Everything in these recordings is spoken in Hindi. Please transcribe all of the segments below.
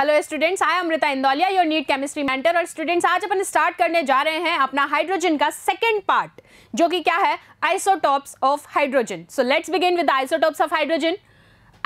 Hello students I Amrita Indauliya your NEET chemistry mentor और स्टूडेंट्स आज अपन स्टार्ट करने जा रहे हैं अपना हाइड्रोजन का सेकेंड पार्ट जो कि क्या है isotopes of hydrogen so let's begin with isotopes of hydrogen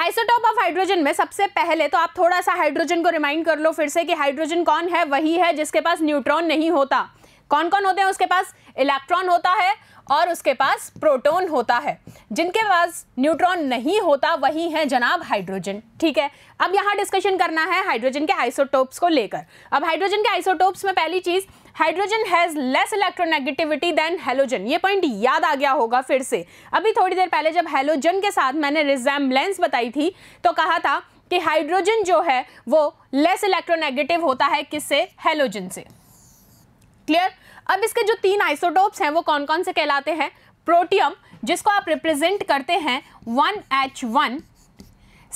isotope of hydrogen में सबसे पहले तो आप थोड़ा सा हाइड्रोजन को रिमाइंड कर लो फिर से कि हाइड्रोजन कौन है वही है जिसके पास न्यूट्रॉन नहीं होता कौन कौन होते हैं उसके पास इलेक्ट्रॉन होता है और उसके पास प्रोटॉन होता है जिनके पास न्यूट्रॉन नहीं होता वही है जनाब हाइड्रोजन ठीक है अब यहाँ डिस्कशन करना है हाइड्रोजन के आइसोटोप्स को लेकर अब हाइड्रोजन के आइसोटोप्स में पहली चीज़ hydrogen has less electronegativity than halogen ये पॉइंट याद आ गया होगा फिर से अभी थोड़ी देर पहले जब हेलोजन के साथ मैंने रिजेम्बलेंस बताई थी तो कहा था कि हाइड्रोजन जो है वो लेस इलेक्ट्रोनेगेटिव होता है किससे हेलोजन से क्लियर अब इसके जो तीन आइसोटोप्स हैं वो कौन कौन से कहलाते हैं प्रोटियम जिसको आप रिप्रेजेंट करते हैं one H one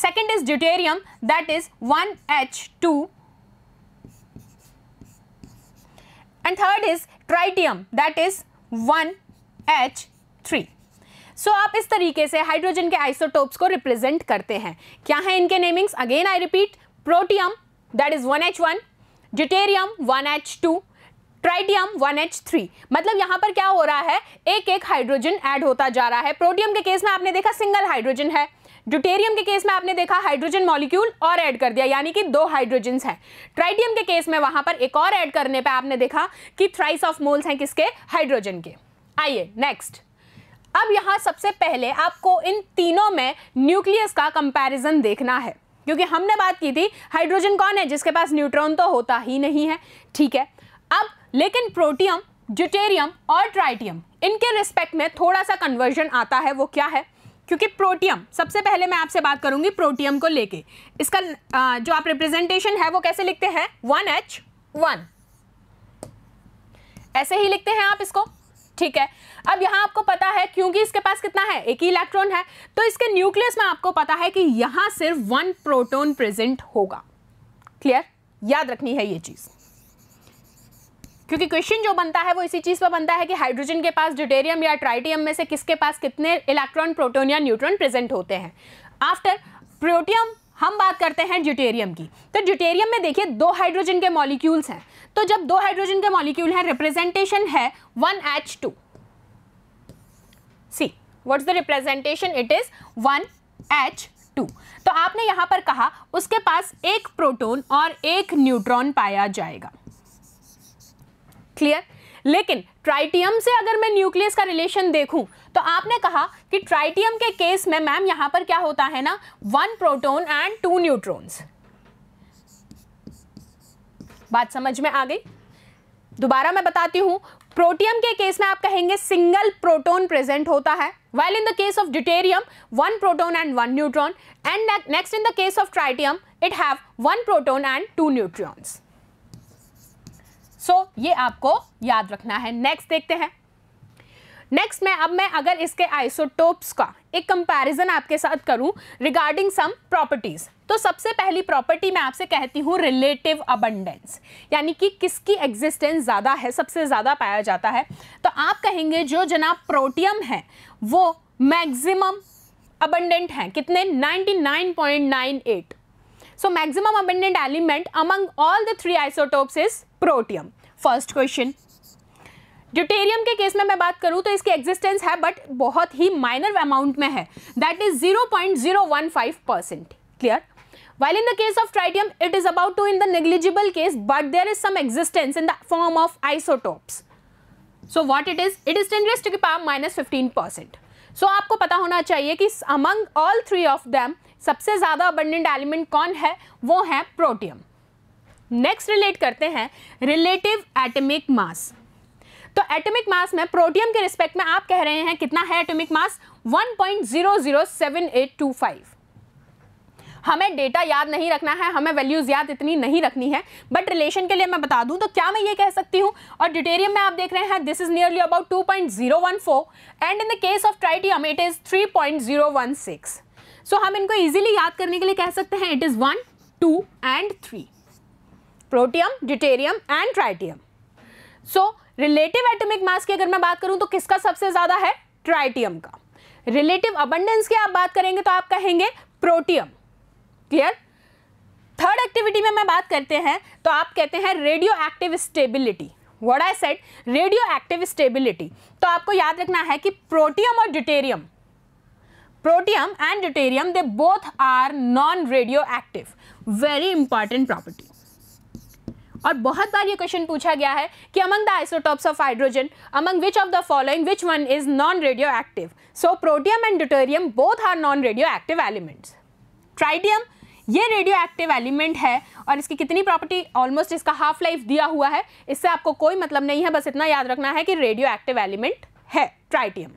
second is deuterium that is one H two and third is tritium that is one H three so आप इस तरीके से हाइड्रोजन के आइसोटोप्स को रिप्रेजेंट करते हैं क्या है इनके namings again I repeat protium that is one H one deuterium one H two tritium 1H3 मतलब यहाँ पर क्या हो रहा है एक एक हाइड्रोजन ऐड होता जा रहा है प्रोटियम के केस में आपने देखा सिंगल हाइड्रोजन है ड्यूटेरियम के केस में आपने देखा हाइड्रोजन मॉलिक्यूल और ऐड कर दिया यानी कि दो हाइड्रोजन्स हैं ट्राइटियम के केस में वहां पर एक और ऐड करने पे आपने देखा कि थ्राइस ऑफ मोल्स हैं किसके हाइड्रोजन के आइए नेक्स्ट अब यहाँ सबसे पहले आपको इन तीनों में न्यूक्लियस का कंपेरिजन देखना है क्योंकि हमने बात की थी हाइड्रोजन कौन है जिसके पास न्यूट्रॉन तो होता ही नहीं है ठीक है अब लेकिन प्रोटियम ड्यूटेरियम और ट्राइटियम इनके रिस्पेक्ट में थोड़ा सा कन्वर्जन आता है वो क्या है क्योंकि प्रोटियम सबसे पहले मैं आपसे बात करूंगी प्रोटियम को लेके इसका जो आप रिप्रेजेंटेशन है वो कैसे लिखते हैं वन एच वन ऐसे ही लिखते हैं आप इसको ठीक है अब यहां आपको पता है क्योंकि इसके पास कितना है एक ही इलेक्ट्रॉन है तो इसके न्यूक्लियस में आपको पता है कि यहां सिर्फ वन प्रोटोन प्रेजेंट होगा क्लियर याद रखनी है ये चीज़ क्योंकि क्वेश्चन जो बनता है वो इसी चीज़ पर बनता है कि हाइड्रोजन के पास ड्यूटेरियम या ट्राइटियम में से किसके पास कितने इलेक्ट्रॉन प्रोटोन या न्यूट्रॉन प्रेजेंट होते हैं आफ्टर प्रोटियम हम बात करते हैं ड्यूटेरियम की तो ड्यूटेरियम में देखिए दो हाइड्रोजन के मॉलिक्यूल्स हैं तो जब दो हाइड्रोजन के मॉलिक्यूल हैं रिप्रेजेंटेशन है one H two C what the representation it is one H two तो आपने यहां पर कहा उसके पास एक प्रोटोन और एक न्यूट्रॉन पाया जाएगा क्लियर लेकिन ट्राइटियम से अगर मैं न्यूक्लियस का रिलेशन देखूं तो आपने कहा कि ट्राइटियम के केस में मैम यहां पर क्या होता है ना one proton and two neutrons बात समझ में आ गई दोबारा मैं बताती हूं प्रोटियम के केस में आप कहेंगे सिंगल प्रोटोन प्रेजेंट होता है well in the case of deuterium one proton and one neutron and next in the case of tritium it have one proton and two neutrons so so, ये आपको याद रखना है नेक्स्ट देखते हैं नेक्स्ट मैं अब मैं अगर इसके आइसोटोप्स का एक कंपैरिजन आपके साथ करूं रिगार्डिंग सम प्रॉपर्टीज़ तो सबसे पहली प्रॉपर्टी मैं आपसे कहती हूं रिलेटिव अबंडेंस यानी कि किसकी एग्जिस्टेंस ज़्यादा है सबसे ज़्यादा पाया जाता है तो आप कहेंगे जो जनाब प्रोटियम है वो मैक्सिमम अबंडेंट हैं कितने 99.98 so maximum abundant element among all the three isotopes is protium first question deuterium के केस में मैं बात करूं तो इसकी एग्जिस्टेंस है बट बहुत ही माइनर अमाउंट में है that is zero 0.015 percent clear well in the case of tritium it is about two in the negligible case but there is some existence in the form of isotope so what it is it is rest के पार माइनस फिफ्टीन परसेंट सो आपको पता होना चाहिए कि among all three of them सबसे ज़्यादा अबंडेंट एलिमेंट कौन है वो है प्रोटियम नेक्स्ट रिलेट करते हैं रिलेटिव एटमिक मास तो एटमिक मास में प्रोटियम के रिस्पेक्ट में आप कह रहे हैं कितना है एटमिक मास 1.007825 हमें डेटा याद नहीं रखना है हमें वैल्यूज़ याद इतनी नहीं रखनी है बट रिलेशन के लिए मैं बता दूं तो क्या मैं ये कह सकती हूं और ड्यूटेरियम में आप देख रहे हैं this is nearly about 2.014 and in the case of tritium it is 3.016 so हम इनको ईजिली याद करने के लिए कह सकते हैं it is one two and three protium deuterium and tritium so relative atomic mass की अगर मैं बात करूं तो किसका सबसे ज़्यादा है ट्राइटियम का रिलेटिव अबंडेंस की आप बात करेंगे तो आप कहेंगे प्रोटियम क्लियर थर्ड एक्टिविटी में मैं बात करते हैं तो आप कहते हैं radioactive stability what I said radioactive stability तो आपको याद रखना है कि प्रोटियम और deuterium protium and deuterium they both are non radioactive very important property और बहुत बार ये क्वेश्चन पूछा गया है कि among the isotopes of hydrogen among which of the following which one is non radioactive so protium and deuterium both are non radioactive elements ट्राइडियम ये रेडियो एक्टिव एलिमेंट है और इसकी कितनी प्रॉपर्टी ऑलमोस्ट इसका हाफ लाइफ दिया हुआ है इससे आपको कोई मतलब नहीं है बस इतना याद रखना है कि रेडियो एक्टिव एलिमेंट है ट्राइटियम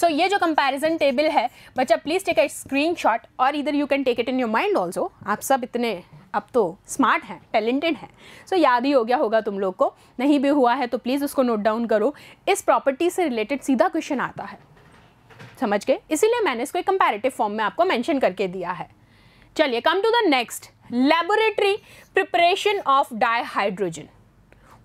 सो so, ये जो कंपैरिजन टेबल है बच्चा प्लीज़ टेक अ स्क्रीनशॉट और इधर you can take it in your mind also आप सब इतने अब तो स्मार्ट हैं टैलेंटेड हैं सो so, याद ही हो गया होगा तुम लोग को नहीं भी हुआ है तो प्लीज़ उसको नोट डाउन करो इस प्रॉपर्टी से रिलेटेड सीधा क्वेश्चन आता है समझ के इसीलिए मैंने इसको एक कंपेरेटिव फॉर्म में आपको मैंशन करके दिया है चलिए come to the next laboratory preparation of dihydrogen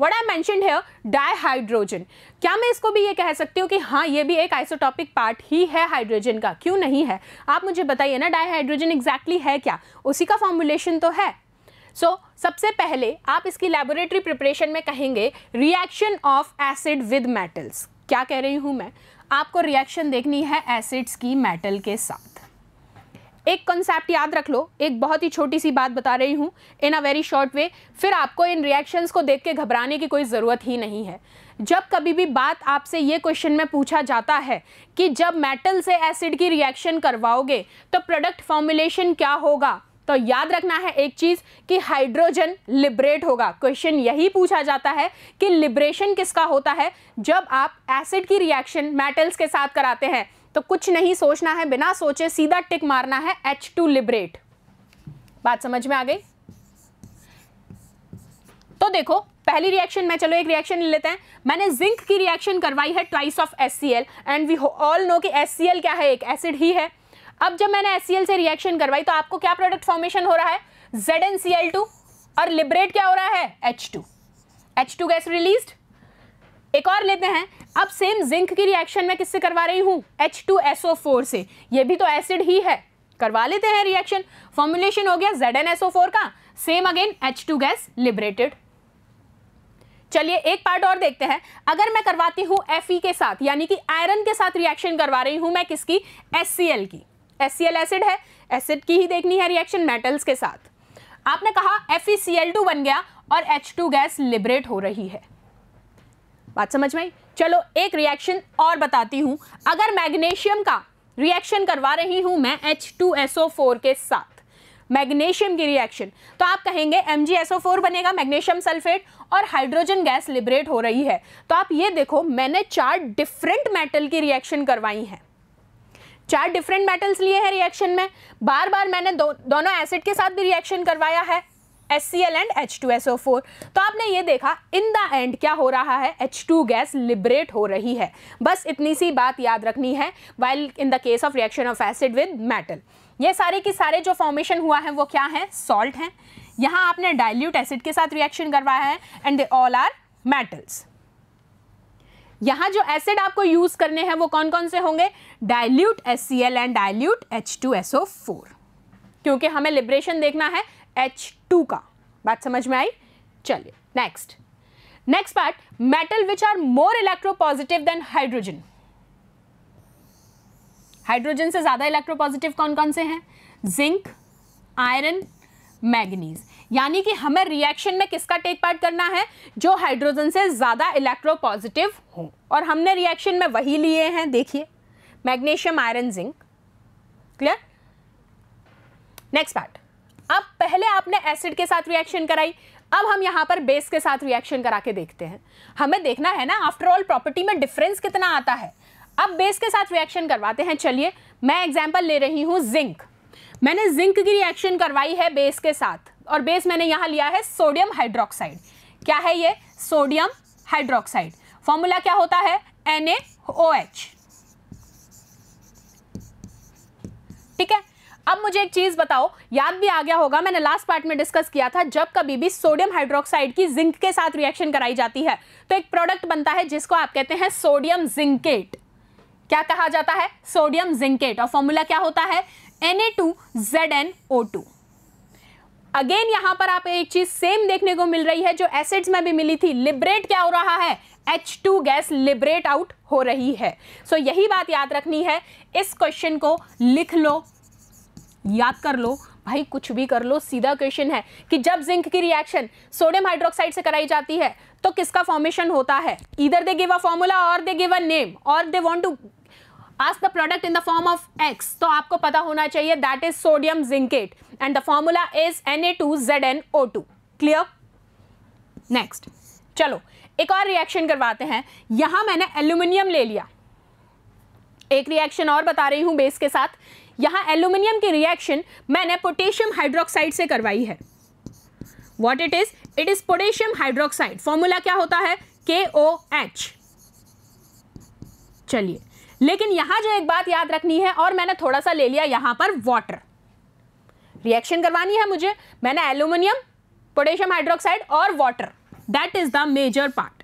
what I mention है डाईहाइड्रोजन क्या मैं इसको भी ये कह सकती हूँ कि हाँ ये भी एक आइसोटॉपिक पार्ट ही है हाइड्रोजन का क्यों नहीं है आप मुझे बताइए ना डाईहाइड्रोजन एग्जैक्टली exactly है क्या उसी का फॉर्मुलेशन तो है सो so, सबसे पहले आप इसकी लेबोरेटरी प्रिपरेशन में कहेंगे reaction of acid with metals क्या कह रही हूँ मैं आपको रिएक्शन देखनी है एसिड्स की मेटल के साथ एक कॉन्सेप्ट याद रख लो एक बहुत ही छोटी सी बात बता रही हूँ इन अ वेरी शॉर्ट वे फिर आपको इन रिएक्शंस को देख के घबराने की कोई ज़रूरत ही नहीं है जब कभी भी बात आपसे ये क्वेश्चन में पूछा जाता है कि जब मेटल से एसिड की रिएक्शन करवाओगे तो प्रोडक्ट फॉर्मुलेशन क्या होगा तो याद रखना है एक चीज कि हाइड्रोजन लिबरेट होगा क्वेश्चन यही पूछा जाता है कि लिबरेशन किसका होता है जब आप एसिड की रिएक्शन मेटल्स के साथ कराते हैं तो कुछ नहीं सोचना है बिना सोचे सीधा टिक मारना है एच टू लिबरेट बात समझ में आ गई तो देखो पहली रिएक्शन में चलो एक रिएक्शन ले लेते हैं मैंने जिंक की रिएक्शन करवाई है twice of S and we all know कि एस क्या है एक एसिड ही है अब जब मैंने एस से रिएक्शन करवाई तो आपको क्या प्रोडक्ट फॉर्मेशन हो रहा है जेड और लिबरेट क्या हो रहा है H two H two gas release एक और लेते हैं अब सेम जिंक की रिएक्शन में किससे करवा रही हूँ एच टू एसओ फोर से ये भी तो एसिड ही है करवा लेते हैं रिएक्शन फॉर्मुलेशन हो गया जेड एन एसओ फोर का same again H two gas liberated चलिए एक पार्ट और देखते हैं अगर मैं करवाती हूँ एफ के साथ यानी कि आयरन के साथ रिएक्शन करवा रही हूँ मैं किसकी एस की एस एसिड है एसिड की ही देखनी है रिएक्शन मेटल्स के साथ आपने कहा एफ e बन गया और एच गैस लिबरेट हो रही है बात समझ में चलो एक रिएक्शन और बताती हूँ अगर मैग्नेशियम का रिएक्शन करवा रही हूँ मैं H2SO4 के साथ मैग्नेशियम की रिएक्शन तो आप कहेंगे MgSO4 बनेगा मैग्नेशियम सल्फेट और हाइड्रोजन गैस लिबरेट हो रही है तो आप ये देखो मैंने चार डिफरेंट मेटल की रिएक्शन करवाई हैं चार डिफरेंट मेटल्स लिए हैं रिएक्शन में बार बार मैंने दो, दोनों एसिड के साथ भी रिएक्शन करवाया है S C L and H two S O four तो आपने ये देखा इन द एंड क्या हो रहा है एच टू गैस लिबरेट हो रही है बस इतनी सी बात याद रखनी है while in the case of reaction of acid with metal ये सारे के सारे जो फॉर्मेशन हुआ है वो क्या है सॉल्ट हैं यहाँ आपने डायल्यूट एसिड के साथ रिएक्शन करवाया है and they all are metals यहां जो एसिड आपको यूज करने हैं वो कौन कौन से होंगे dilute S C L and dilute H two four क्योंकि हमें लिब्रेशन देखना है एच टू का बात समझ में आई चलिए next next part metal which are more electropositive than hydrogen hydrogen से ज़्यादा इलेक्ट्रोपॉजिटिव कौन कौन से हैं जिंक आयरन मैग्नीज यानी कि हमें रिएक्शन में किसका टेक पार्ट करना है जो हाइड्रोजन से ज़्यादा इलेक्ट्रो पॉजिटिव हो और हमने रिएक्शन में वही लिए हैं देखिए magnesium iron zinc clear next part अब पहले आपने एसिड के साथ रिएक्शन कराई अब हम यहाँ पर बेस के साथ रिएक्शन करा के देखते हैं हमें देखना है ना आफ्टर ऑल प्रॉपर्टी में डिफरेंस कितना आता है अब बेस के साथ रिएक्शन करवाते हैं चलिए मैं एग्जाम्पल ले रही हूँ जिंक मैंने जिंक की रिएक्शन करवाई है बेस के साथ और बेस मैंने यहाँ लिया है सोडियम हाइड्रोक्साइड क्या है ये सोडियम हाइड्रोक्साइड फॉर्मूला क्या होता है एन ठीक है अब मुझे एक चीज बताओ याद भी आ गया होगा मैंने लास्ट पार्ट में डिस्कस किया था जब कभी भी सोडियम हाइड्रोक्साइड की जिंक के साथ रिएक्शन कराई जाती है तो एक प्रोडक्ट बनता है जिसको आप कहते हैं सोडियम जिंकेट क्या कहा जाता है सोडियम जिंकेट और फॉर्मूला क्या होता है Na2ZnO2 अगेन यहां पर आप एक चीज सेम देखने को मिल रही है जो एसिड्स में भी मिली थी लिबरेट क्या हो रहा है H2 गैस लिबरेट आउट हो रही है सो so, यही बात याद रखनी है इस क्वेश्चन को लिख लो याद कर लो भाई कुछ भी कर लो सीधा क्वेश्चन है कि जब जिंक की रिएक्शन सोडियम हाइड्रोक्साइड से कराई जाती है तो किसका फॉर्मेशन होता है इधर दे गिव अ फॉर्मूला और दे गिव अ नेम और they want to ask the product in the form of X तो आपको पता होना चाहिए that is sodium zincate and the formula is N A two Z N O two clear next चलो एक और रिएक्शन करवाते हैं यहां मैंने एल्यूमिनियम ले लिया एक रिएक्शन और बता रही हूं बेस के साथ यहाँ एल्यूमिनियम की रिएक्शन मैंने पोटेशियम हाइड्रोक्साइड से करवाई है what it is it is potassium hydroxide formula क्या होता है के ओ एच चलिए लेकिन यहां जो एक बात याद रखनी है और मैंने थोड़ा सा ले लिया यहां पर वाटर रिएक्शन करवानी है मुझे मैंने एल्यूमिनियम पोटेशियम हाइड्रोक्साइड और water that is the major part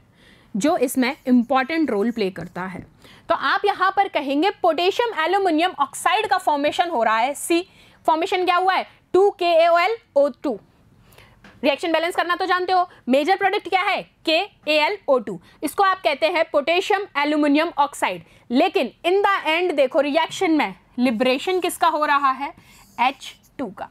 जो इसमें इंपॉर्टेंट रोल प्ले करता है तो आप यहां पर कहेंगे पोटेशियम एल्यूमिनियम ऑक्साइड का फॉर्मेशन हो रहा है सी फॉर्मेशन क्या हुआ है two K A O L O two reaction balance करना तो जानते हो मेजर प्रोडक्ट क्या है के ए एल ओ टू इसको आप कहते हैं पोटेशियम एल्यूमिनियम ऑक्साइड लेकिन इन द एंड देखो रिएक्शन में लिब्रेशन किसका हो रहा है एच टू का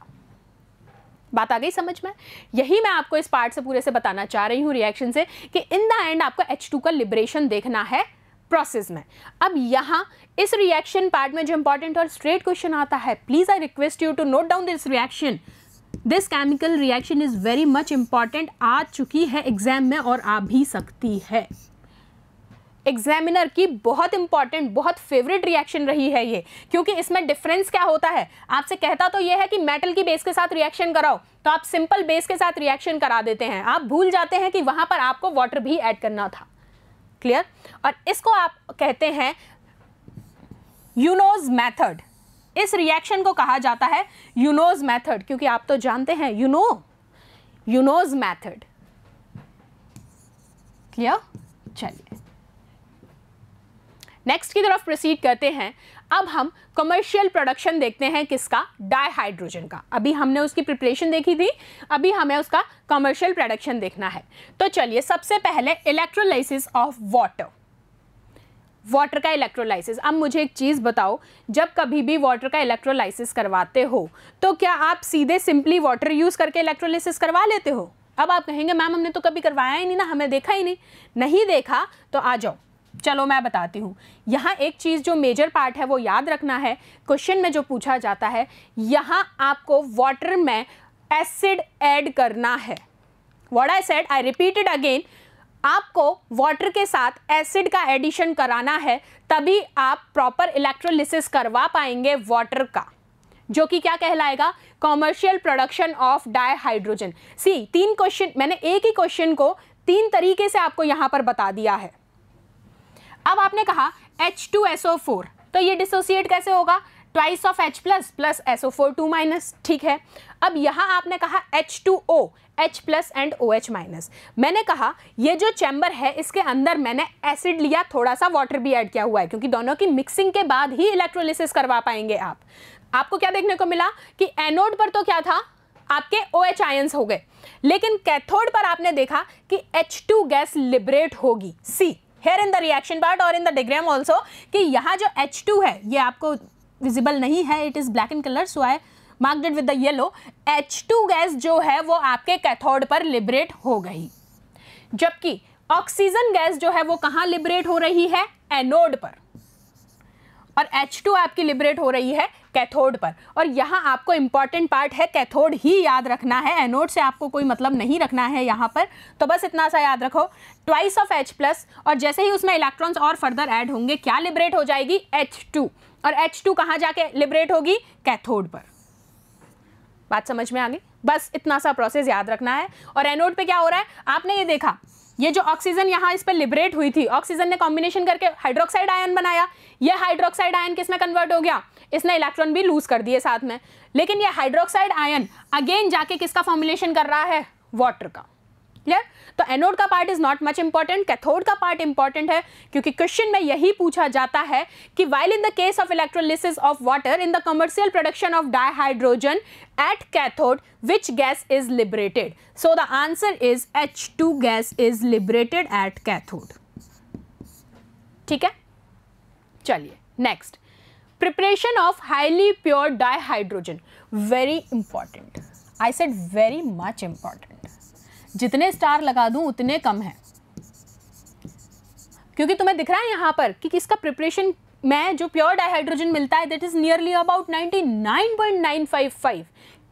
बात आ गई समझ में यही मैं आपको इस पार्ट से पूरे से बताना चाह रही हूँ रिएक्शन से कि इन द एंड आपको एच टू का लिब्रेशन देखना है प्रोसेस में अब यहाँ इस रिएक्शन पार्ट में जो इंपॉर्टेंट और स्ट्रेट क्वेश्चन आता है please I request you to note down this reaction this chemical reaction is very much important आ चुकी है एग्ज़ाम में और आ भी सकती है एग्जामिनर की बहुत इंपॉर्टेंट बहुत फेवरेट रिएक्शन रही है ये क्योंकि इसमें डिफरेंस क्या होता है आपसे कहता तो ये है कि मेटल की बेस के साथ रिएक्शन कराओ तो आप सिंपल बेस के साथ रिएक्शन करा देते हैं आप भूल जाते हैं कि वहां पर आपको वाटर भी ऐड करना था क्लियर और इसको आप कहते हैं यूनोज मैथड इस रिएक्शन को कहा जाता है यूनोज मेथड क्योंकि आप तो जानते हैं यूनो यूनोज मेथड क्लियर चलिए नेक्स्ट की तरफ प्रोसीड करते हैं अब हम कमर्शियल प्रोडक्शन देखते हैं किसका डायहाइड्रोजन का अभी हमने उसकी प्रिपरेशन देखी थी अभी हमें उसका कमर्शियल प्रोडक्शन देखना है तो चलिए सबसे पहले इलेक्ट्रोलाइसिस ऑफ वाटर वाटर का इलेक्ट्रोलाइसिस अब मुझे एक चीज़ बताओ जब कभी भी वाटर का इलेक्ट्रोलाइसिस करवाते हो तो क्या आप सीधे सिंपली वाटर यूज़ करके इलेक्ट्रोलाइसिस करवा लेते हो अब आप कहेंगे मैम हमने तो कभी करवाया ही नहीं ना हमें देखा ही नहीं नहीं देखा तो आ जाओ चलो मैं बताती हूँ यहाँ एक चीज़ जो मेजर पार्ट है वो याद रखना है क्वेश्चन में जो पूछा जाता है यहाँ आपको वाटर में एसिड ऐड करना है what I said I repeated again आपको वाटर के साथ एसिड का एडिशन कराना है तभी आप प्रॉपर इलेक्ट्रोलिसिस करवा पाएंगे वाटर का जो कि क्या कहलाएगा commercial production of dihydrogen see तीन क्वेश्चन मैंने एक ही क्वेश्चन को तीन तरीके से आपको यहां पर बता दिया है अब आपने कहा H2SO4 तो ये डिसोसिएट कैसे होगा twice of H plus plus S O four two minus ठीक है अब यहाँ आपने कहा H two O H plus and O H minus मैंने कहा ये जो चैम्बर है इसके अंदर मैंने एसिड लिया थोड़ा सा वाटर भी ऐड किया हुआ है क्योंकि दोनों की मिक्सिंग के बाद ही इलेक्ट्रोलिसिस करवा पाएंगे आप आपको क्या देखने को मिला कि एनोड पर तो क्या था आपके ओ एच आयंस हो गए लेकिन कैथोड पर आपने देखा कि एच टू गैस लिबरेट होगी see here in the reaction part और इन द डिग्राम ऑल्सो कि यहाँ जो एच टू है ये आपको विजिबल नहीं है it is black in colour so I marked with the yellow H two gas जो है वो आपके कैथोड पर लिबरेट हो गई जबकि ऑक्सीजन गैस जो है वो कहाँ लिबरेट हो रही है एनोड पर और एच टू आपकी लिबरेट हो रही है कैथोड पर और यहाँ आपको इंपॉर्टेंट पार्ट है कैथोड ही याद रखना है एनोड से आपको कोई मतलब नहीं रखना है यहाँ पर तो बस इतना सा याद रखो ट्वाइस ऑफ एच प्लस और जैसे ही उसमें इलेक्ट्रॉन्स और फर्दर ऐड होंगे क्या लिबरेट हो जाएगी एच टू और एच टू कहाँ जाके लिबरेट होगी कैथोड पर बात समझ में आ गई बस इतना सा प्रोसेस याद रखना है और एनोड पे क्या हो रहा है आपने ये देखा ये जो ऑक्सीजन यहाँ इस पर लिबरेट हुई थी ऑक्सीजन ने कॉम्बिनेशन करके हाइड्रोक्साइड आयन बनाया ये हाइड्रोक्साइड आयन किस में कन्वर्ट हो गया इसने इलेक्ट्रॉन भी लूज कर दिए साथ में लेकिन ये हाइड्रोक्साइड आयन अगेन जाके किसका फॉर्मुलेशन कर रहा है वाटर का क्लियर तो एनोड का part is not much important cathode का पार्ट इंपॉर्टेंट है क्योंकि क्वेश्चन में यही पूछा जाता है कि while in the case of electrolysis of water in the commercial production of dihydrogen at cathode which gas is liberated so the answer is H two gas is liberated at cathode ठीक है चलिए next preparation of highly pure dihydrogen very important I said very much important जितने स्टार लगा दूं उतने कम है क्योंकि तुम्हें दिख रहा है यहां पर कि किसका प्रिपरेशन में जो प्योर डाइहाइड्रोजन मिलता है दैट इज़ नियरली अबाउट 99.955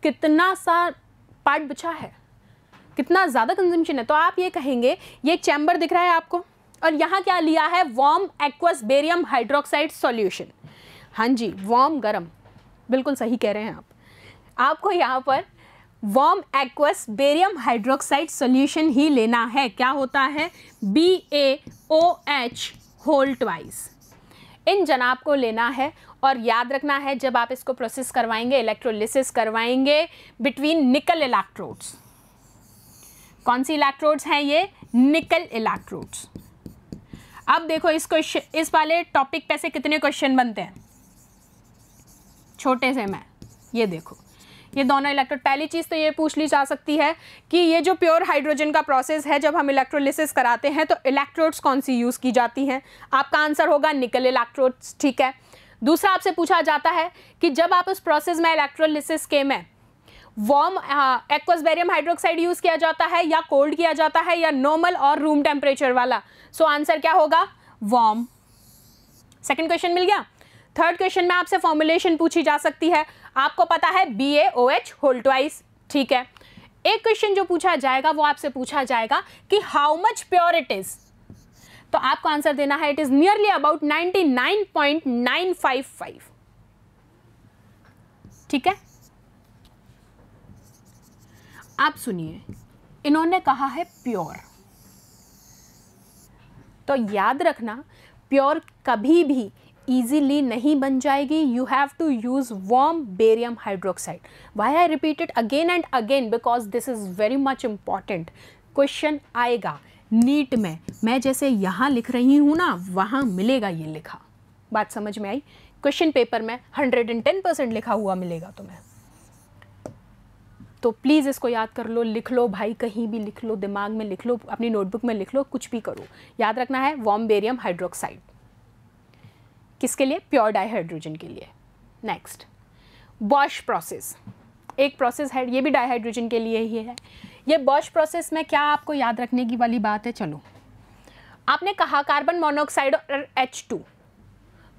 कितना सा पार्ट बचा है कितना ज़्यादा कंजम्पशन है तो आप ये कहेंगे ये चैम्बर दिख रहा है आपको और यहाँ क्या लिया है warm aqueous barium hydroxide solution हाँ जी वॉम गर्म बिल्कुल सही कह रहे हैं आप आपको यहाँ पर warm aqueous barium hydroxide solution ही लेना है क्या होता है B A O H whole twice इन जनाब को लेना है और याद रखना है जब आप इसको प्रोसेस करवाएंगे इलेक्ट्रोलिसिस करवाएंगे बिटवीन निकल इलेक्ट्रोड्स कौन सी इलेक्ट्रोड्स हैं ये निकल इलेक्ट्रोड्स अब देखो इस क्वेश्चन इस वाले टॉपिक पे से कितने क्वेश्चन बनते हैं छोटे से मैं ये देखो ये दोनों इलेक्ट्रोड पहली चीज़ तो ये पूछ ली जा सकती है कि ये जो प्योर हाइड्रोजन का प्रोसेस है जब हम इलेक्ट्रोलिसिस कराते हैं तो इलेक्ट्रोड्स कौन सी यूज़ की जाती हैं आपका आंसर होगा निकल इलेक्ट्रोड्स ठीक है दूसरा आपसे पूछा जाता है कि जब आप उस प्रोसेस में इलेक्ट्रोलिसिस के में वॉर्म एक्वासबेरियम हाइड्रोक्साइड यूज़ किया जाता है या कोल्ड किया जाता है या नॉर्मल और रूम टेम्परेचर वाला सो so, आंसर क्या होगा वॉर्म सेकेंड क्वेश्चन मिल गया थर्ड क्वेश्चन में आपसे फॉर्मुलेशन पूछी जा सकती है आपको पता है B A O H whole twice ठीक है एक क्वेश्चन जो पूछा जाएगा वो आपसे पूछा जाएगा कि how much pure it is तो आपको आंसर देना है इट इज नियरली अबाउट 99.955 ठीक है आप सुनिए इन्होंने कहा है प्योर तो याद रखना प्योर कभी भी ईजीली नहीं बन जाएगी you have to use warm barium hydroxide why I repeat it again and again because this is very much important question आएगा नीट में मैं जैसे यहाँ लिख रही हूँ ना वहाँ मिलेगा ये लिखा बात समझ में आई क्वेश्चन पेपर में हंड्रेड एंड टेन परसेंट लिखा हुआ मिलेगा तुम्हें तो प्लीज़ इसको याद कर लो लिख लो भाई कहीं भी लिख लो दिमाग में लिख लो अपनी नोटबुक में लिख लो कुछ भी करो याद रखना है वॉम बेरियम हाइड्रोक्साइड किसके लिए प्योर डाइहाइड्रोजन के लिए नेक्स्ट बॉश प्रोसेस एक प्रोसेस है ये भी डाइहाइड्रोजन के लिए ही है ये बॉश प्रोसेस में क्या आपको याद रखने की वाली बात है चलो आपने कहा कार्बन मोनोऑक्साइड और H two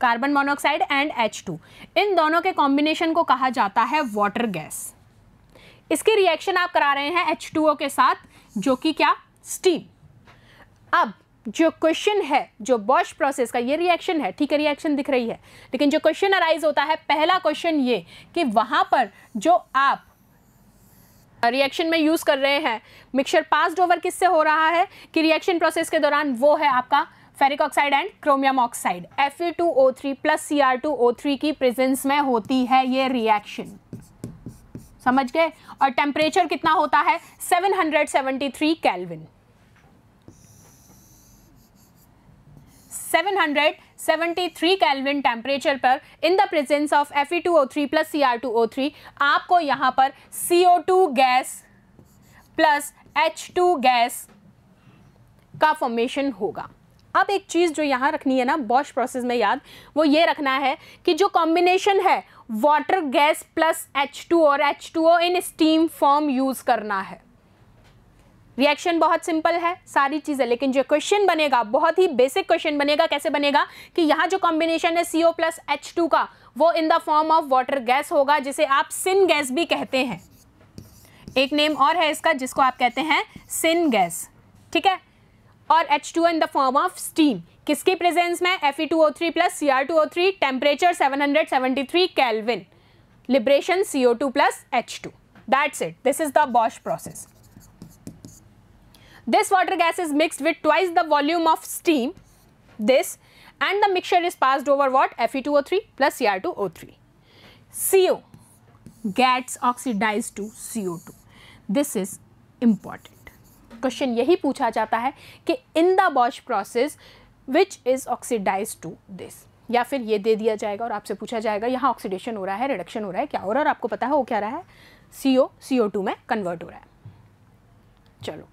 carbon monoxide and H two इन दोनों के कॉम्बिनेशन को कहा जाता है वाटर गैस इसकी रिएक्शन आप करा रहे हैं एच टू ओ के साथ जो कि क्या स्टीम अब जो क्वेश्चन है जो बॉश प्रोसेस का ये रिएक्शन है ठीक है रिएक्शन दिख रही है लेकिन जो क्वेश्चन अराइज होता है पहला क्वेश्चन ये कि वहाँ पर जो आप रिएक्शन में यूज़ कर रहे हैं मिक्सचर पास्ड ओवर किससे हो रहा है कि रिएक्शन प्रोसेस के दौरान वो है आपका ferric oxide and chromium oxide F plus C की प्रेजेंस में होती है ये रिएक्शन समझ गए और टेम्परेचर कितना होता है 773 केल्विन 773 केल्विन टेम्परेचर पर in the presence of F E two O three plus C R two O three आपको यहाँ पर C O two gas plus H two gas का फॉर्मेशन होगा अब एक चीज़ जो यहाँ रखनी है ना बॉश प्रोसेस में याद वो ये रखना है कि जो कॉम्बिनेशन है water gas plus H two और H two O in steam form use करना है रिएक्शन बहुत सिंपल है सारी चीज़ें लेकिन जो क्वेश्चन बनेगा बहुत ही बेसिक क्वेश्चन बनेगा कैसे बनेगा कि यहाँ जो कॉम्बिनेशन है C O plus H two का वो in the form of water gas होगा जिसे आप सिन गैस भी कहते हैं एक नेम और है इसका जिसको आप कहते हैं सिन गैस ठीक है और H two in the form of steam किसके प्रेजेंस में F E two O three plus C R two O three temperature seven hundred seventy three kelvin liberation C O two plus H two that's it this is the Bosch process This water gas is mixed with twice the volume of steam, this, and the mixture is passed over what? Fe2O3 plus Cr2O3. CO gets oxidized to CO2. This is important. question yahi pucha jata hai ki in the bosch process which is oxidized to this या फिर ये दे दिया जाएगा और आपसे पूछा जाएगा यहाँ ऑक्सीडेशन हो रहा है रिडक्शन हो रहा है क्या हो रहा है और आपको पता है वो क्या रहा है सी ओ टू में कन्वर्ट हो रहा है चलो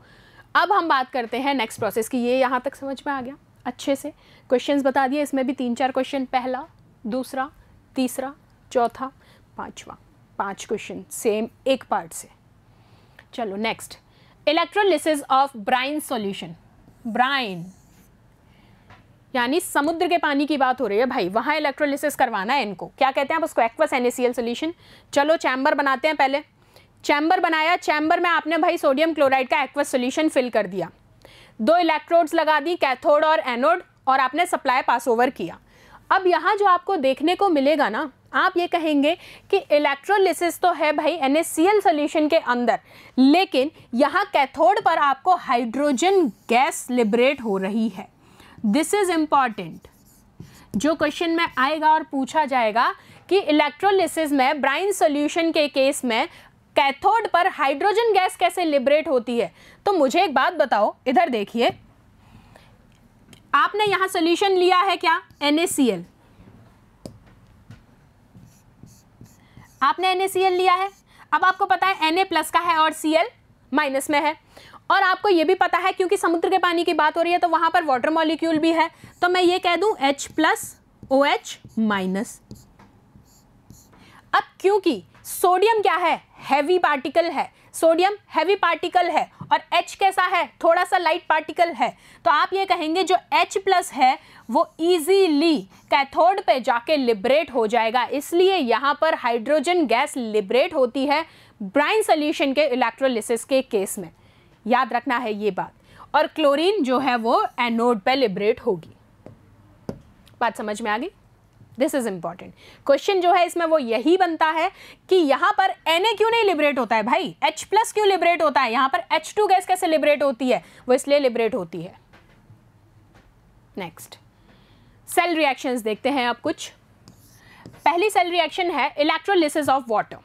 अब हम बात करते हैं नेक्स्ट प्रोसेस की ये यहाँ तक समझ में आ गया अच्छे से क्वेश्चंस बता दिए इसमें भी तीन चार क्वेश्चन पहला दूसरा तीसरा चौथा पांचवा पांच क्वेश्चन सेम एक पार्ट से चलो next electrolysis of brine solution brine यानी समुद्र के पानी की बात हो रही है भाई वहाँ इलेक्ट्रोलिसिस करवाना है इनको क्या कहते हैं आप उसको एक्वस एन सोल्यूशन चलो चैम्बर बनाते हैं पहले चैम्बर बनाया चैम्बर में आपने भाई सोडियम क्लोराइड का एक्वस सोल्यूशन फिल कर दिया दो इलेक्ट्रोड्स लगा दी कैथोड और एनोड और आपने सप्लाई पास ओवर किया अब यहाँ जो आपको देखने को मिलेगा ना आप ये कहेंगे कि इलेक्ट्रोलिसिस तो है भाई एन एस सोल्यूशन के अंदर लेकिन यहाँ कैथोड पर आपको हाइड्रोजन गैस लिबरेट हो रही है दिस इज़ इम्पॉर्टेंट जो क्वेश्चन में आएगा और पूछा जाएगा कि इलेक्ट्रोलिसिस में ब्राइन सॉल्यूशन के केस में कैथोड पर हाइड्रोजन गैस कैसे लिबरेट होती है तो मुझे एक बात बताओ इधर देखिए आपने यहां सोल्यूशन लिया है क्या NaCl आपने NaCl लिया है अब आपको पता है Na प्लस का है और Cl माइनस में है और आपको यह भी पता है क्योंकि समुद्र के पानी की बात हो रही है तो वहां पर वाटर मॉलिक्यूल भी है तो मैं ये कह दूँ H plus O H minus अब क्योंकि सोडियम क्या है हैवी पार्टिकल है सोडियम हैवी पार्टिकल है और H कैसा है थोड़ा सा लाइट पार्टिकल है तो आप ये कहेंगे जो H प्लस है वो ईजीली कैथोड पे जाके लिबरेट हो जाएगा इसलिए यहाँ पर हाइड्रोजन गैस लिबरेट होती है ब्राइन सोल्यूशन के इलेक्ट्रोलिसिस के केस में याद रखना है ये बात और क्लोरीन जो है वो एनोड पे लिबरेट होगी बात समझ में आ गई दिस इज़ इंपॉर्टेंट क्वेश्चन जो है इसमें वो यही बनता है कि यहाँ पर एन क्यों नहीं लिबरेट होता है भाई एच प्लस क्यों लिबरेट होता है यहाँ पर एच टू गैस कैसे लिबरेट होती है वो इसलिए लिबरेट होती है नेक्स्ट सेल रिएक्शंस देखते हैं आप कुछ पहली सेल रिएक्शन है इलेक्ट्रोलिसिस ऑफ वाटर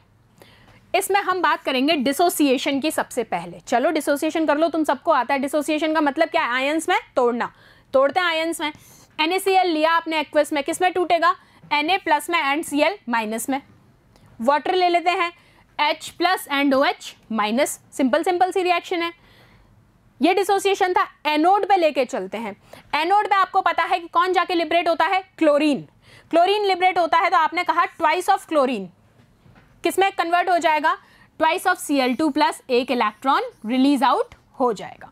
इसमें हम बात करेंगे डिसोसिएशन की सबसे पहले चलो डिसोसिएशन कर लो तुम सबको आता है डिसोसिएशन का मतलब क्या है आयंस में तोड़ना तोड़ते हैं आयंस में एन लिया आपने एक्वस में किस में टूटेगा एन प्लस में एंड सी माइनस में वाटर ले लेते हैं H plus and O H minus simple simple सी रिएक्शन है ये डिसोसिएशन था एनोड पे लेके चलते हैं एनोड पे आपको पता है कि कौन जाके लिबरेट होता है क्लोरीन क्लोरीन लिबरेट होता है तो आपने कहा ट्वाइस ऑफ क्लोरीन किसमें कन्वर्ट हो जाएगा twice of C L two plus एक इलेक्ट्रॉन रिलीज आउट हो जाएगा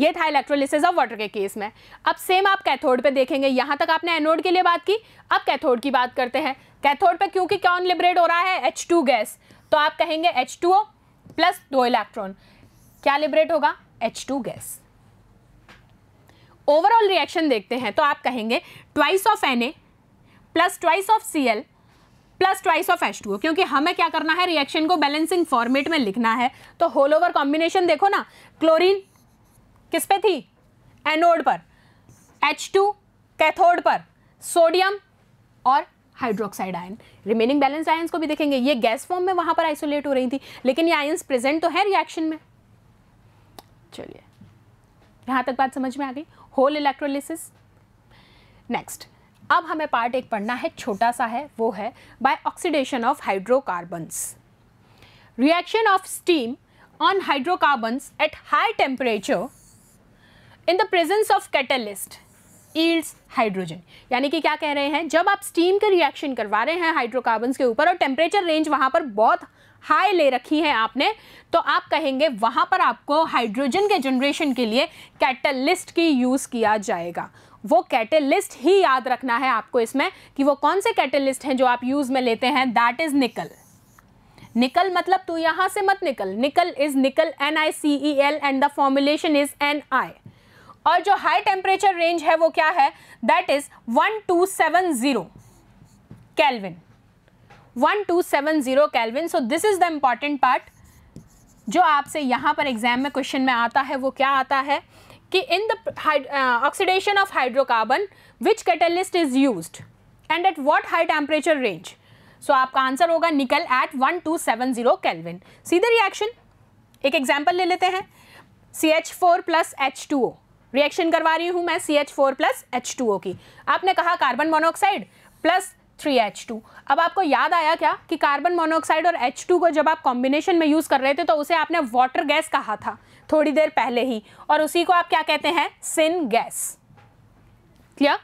ये था इलेक्ट्रोलिसिस ऑफ वाटर के केस में अब सेम आप कैथोड पे देखेंगे यहाँ तक आपने एनोड के लिए बात की अब कैथोड की बात करते हैं कैथोड पे क्योंकि कौन लिबरेट हो रहा है एच टू गैस तो आप कहेंगे एच टू ओ प्लस दो इलेक्ट्रॉन क्या लिबरेट होगा H two gas overall reaction देखते हैं तो आप कहेंगे twice of N A plus twice of C L plus twice of H two क्योंकि हमें क्या करना है रिएक्शन को बैलेंसिंग फॉर्मेट में लिखना है तो होल ओवर कॉम्बिनेशन देखो ना क्लोरीन किस पे थी एनोड पर एच टू कैथोड पर सोडियम और hydroxide ion remaining balance ions को भी देखेंगे ये गैस फॉर्म में वहां पर आइसोलेट हो रही थी लेकिन ये आयन्स प्रेजेंट तो है रिएक्शन में चलिए यहां तक बात समझ में आ गई होल इलेक्ट्रोलिसिस नेक्स्ट अब हमें पार्ट एक पढ़ना है छोटा सा है वो है by oxidation of hydrocarbons reaction of steam on hydrocarbons at high temperature in the presence of catalyst yields hydrogen यानी कि क्या कह रहे हैं जब आप स्टीम के रिएक्शन करवा रहे हैं हाइड्रोकार्बन के ऊपर और टेम्परेचर रेंज वहाँ पर बहुत हाई ले रखी है आपने तो आप कहेंगे वहाँ पर आपको हाइड्रोजन के जनरेशन के लिए कैटलिस्ट की यूज़ किया जाएगा वो कैटलिस्ट ही याद रखना है आपको इसमें कि वो कौन से कैटलिस्ट हैं जो आप यूज़ में लेते हैं दैट इज़ निकल निकल मतलब तू यहाँ से मत निकल nickel is nickel N I C E L and the formulation is N I और जो हाई टेम्परेचर रेंज है वो क्या है that is 1270 seven zero kelvin so this is the important part जो आपसे यहाँ पर एग्जाम में क्वेश्चन में आता है वो क्या आता है कि in the oxidation of hydrocarbon which catalyst is use and at what high temperature range so आपका आंसर होगा nickel at one two seven zero kelvin सीधे रिएक्शन एक एग्जाम्पल ले लेते हैं C H four plus H two O reaction करवा रही हूँ मैं C H four plus H two O की आपने कहा carbon monoxide plus three H two अब आपको याद आया क्या कि कार्बन मोनोऑक्साइड और एच टू को जब आप कॉम्बिनेशन में यूज़ कर रहे थे तो उसे आपने वाटर गैस कहा था थोड़ी देर पहले ही और उसी को आप क्या कहते हैं सिन गैस क्लियर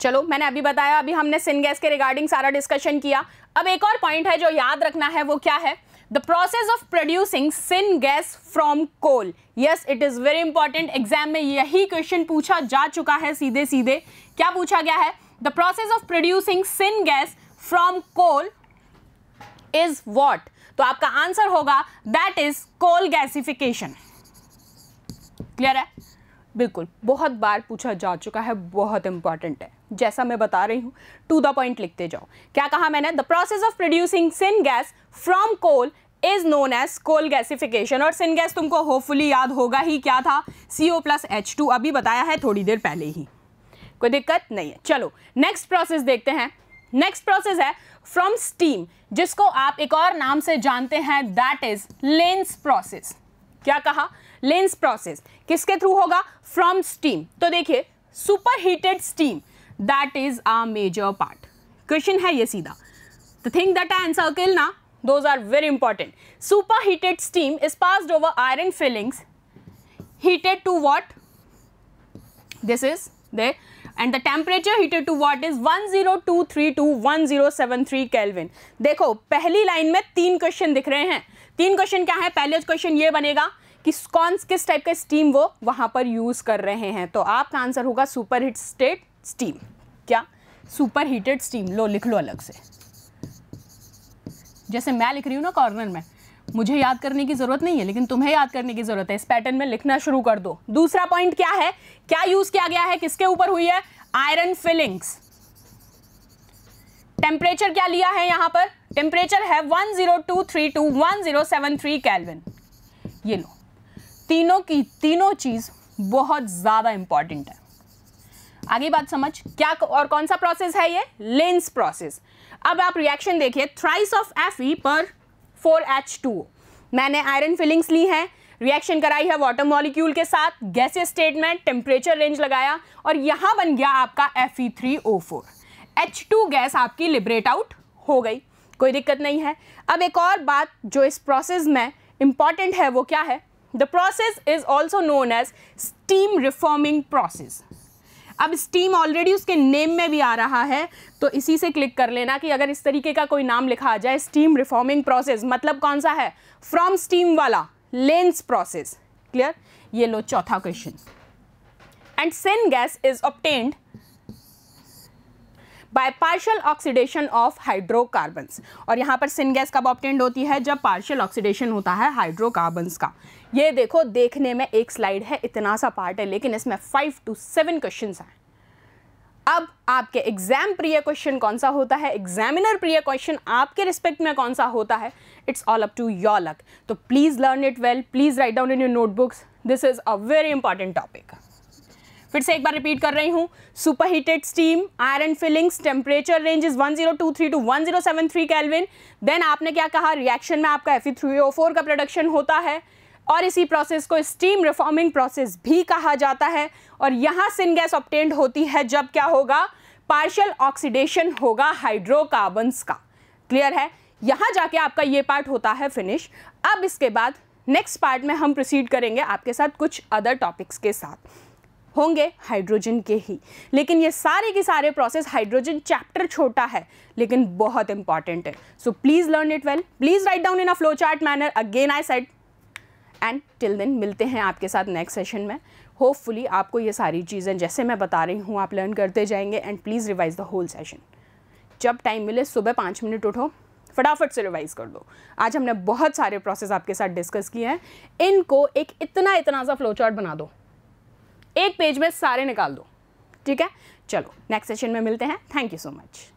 चलो मैंने अभी बताया अभी हमने सिन गैस के रिगार्डिंग सारा डिस्कशन किया अब एक और पॉइंट है जो याद रखना है वो क्या है process of producing producing gas from coal yes it is very important exam में यही क्वेश्चन पूछा जा चुका है सीधे सीधे क्या पूछा गया है the process of producing gas from coal is what तो आपका आंसर होगा that is coal gasification clear है बिल्कुल बहुत बार पूछा जा चुका है बहुत इंपॉर्टेंट है जैसा मैं बता रही हूँ टू द पॉइंट लिखते जाओ क्या कहा मैंने the process of producing syn gas from coal is known as coal gasification और सिन गैस तुमको होपफुली याद होगा ही क्या था C O plus H two अभी बताया है थोड़ी देर पहले ही कोई दिक्कत नहीं है चलो नेक्स्ट प्रोसेस देखते हैं नेक्स्ट प्रोसेस है फ्रॉम स्टीम जिसको आप एक और नाम से जानते हैं दैट इज लेंस प्रोसेस क्या कहा लेंस प्रोसेस किसके थ्रू होगा फ्रॉम स्टीम तो देखिए super heated steam that is a major part question है ये सीधा the thing that I kill ना those are very important super heated steam is pass over iron filings and the temperature heated to what is one zero two three two one zero seven three kelvin देखो पहली लाइन में तीन क्वेश्चन दिख रहे हैं तीन क्वेश्चन क्या है पहले क्वेश्चन ये बनेगा कि कौन किस टाइप का स्टीम वो वहाँ पर यूज़ कर रहे हैं तो आपका आंसर होगा सुपर हिट स्टेट स्टीम क्या सुपर हीटेड स्टीम लो लिख लो अलग से जैसे मैं लिख रही हूँ ना कॉर्नर में मुझे याद करने की ज़रूरत नहीं है लेकिन तुम्हें याद करने की ज़रूरत है इस पैटर्न में लिखना शुरू कर दो दूसरा पॉइंट क्या है क्या यूज़ किया गया है किसके ऊपर हुई है आयरन फिलिंग्स टेम्परेचर क्या लिया है यहां पर टेम्परेचर है one one zero zero two seven three kelvin ये लो तीनों की तीनों चीज़ बहुत ज़्यादा इम्पॉर्टेंट है आगे बात समझ क्या और कौन सा प्रोसेस है ये लेंस प्रोसेस अब आप रिएक्शन देखिए थ्राइस ऑफ एफ पर फोर एच टू मैंने आयरन फिलिंग्स ली हैं रिएक्शन कराई है वाटर मॉलिक्यूल के साथ गैसे स्टेट में टेम्परेचर रेंज लगाया और यहाँ बन गया आपका F E three O four H two gas आपकी लिबरेट आउट हो गई कोई दिक्कत नहीं है अब एक और बात जो इस प्रोसेस में इम्पॉर्टेंट है वो क्या है the process is also known as steam reforming process अब स्टीम ऑलरेडी उसके नेम में भी आ रहा है तो इसी से क्लिक कर लेना कि अगर इस तरीके का कोई नाम लिखा आ जाए स्टीम रिफॉर्मिंग प्रोसेस मतलब कौन सा है फ्रॉम स्टीम वाला लेंस प्रोसेस क्लियर ये लो चौथा question and syn gas is obtained by partial oxidation of hydrocarbons और यहाँ पर सिनगैस कब ऑप्टेंड होती है जब पार्शल ऑक्सीडेशन होता है हाइड्रोकार्बन्स का ये देखो देखने में एक स्लाइड है इतना सा पार्ट है लेकिन इसमें फाइव टू सेवन क्वेश्चन हैं अब आपके एग्जाम प्रिय क्वेश्चन कौन सा होता है एग्जामिनर प्रिय क्वेश्चन आपके रिस्पेक्ट में कौन सा होता है it's all up to your luck तो please learn it well please write down in your notebooks this is a very important topic फिर से एक बार रिपीट कर रही हूँ super heated steam iron filings temperature range is one zero two three kelvin then आपने क्या कहा रिएक्शन में आपका एफ थ्री ओ फोर का प्रोडक्शन होता है और इसी प्रोसेस को स्टीम रिफॉर्मिंग प्रोसेस भी कहा जाता है और यहाँ सिन गैस ऑप्टेंड होती है जब क्या होगा पार्शियल ऑक्सीडेशन होगा हाइड्रोकार्बन्स का क्लियर है यहाँ जाके आपका ये पार्ट होता है फिनिश अब इसके बाद नेक्स्ट पार्ट में हम प्रोसीड करेंगे आपके साथ कुछ अदर टॉपिक्स के साथ होंगे हाइड्रोजन के ही लेकिन ये सारे के सारे प्रोसेस हाइड्रोजन चैप्टर छोटा है लेकिन बहुत इंपॉर्टेंट है so please learn it well please write down in a flow chart manner again I said and till then मिलते हैं आपके साथ नेक्स्ट सेशन में होपफुली आपको ये सारी चीज़ें जैसे मैं बता रही हूँ आप लर्न करते जाएंगे and please revise the whole session जब टाइम मिले सुबह पाँच मिनट उठो फटाफट से रिवाइज कर दो आज हमने बहुत सारे प्रोसेस आपके साथ डिस्कस किए हैं इनको एक इतना इतना सा फ्लो चार्ट बना दो एक पेज में सारे निकाल दो ठीक है चलो नेक्स्ट सेशन में मिलते हैं थैंक यू सो मच